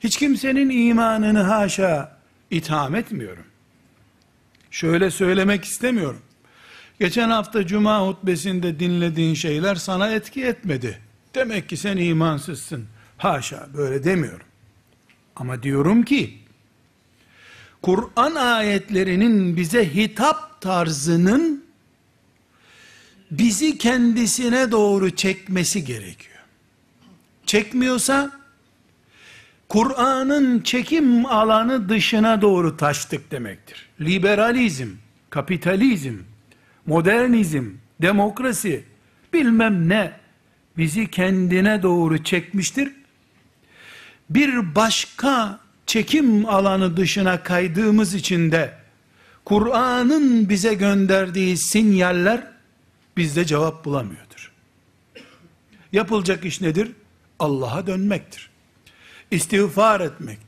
Hiç kimsenin imanını haşa itham etmiyorum. Şöyle söylemek istemiyorum. Geçen hafta cuma hutbesinde dinlediğin şeyler sana etki etmedi. Demek ki sen imansızsın. Haşa böyle demiyorum. Ama diyorum ki Kur'an ayetlerinin bize hitap tarzının bizi kendisine doğru çekmesi gerekiyor. Çekmiyorsa Kur'an'ın çekim alanı dışına doğru taştık demektir. Liberalizm, kapitalizm, modernizm, demokrasi, bilmem ne bizi kendine doğru çekmiştir. Bir başka çekim alanı dışına kaydığımız için de Kur'an'ın bize gönderdiği sinyaller bizde cevap bulamıyordur. Yapılacak iş nedir? Allah'a dönmektir. İstiğfar etmek,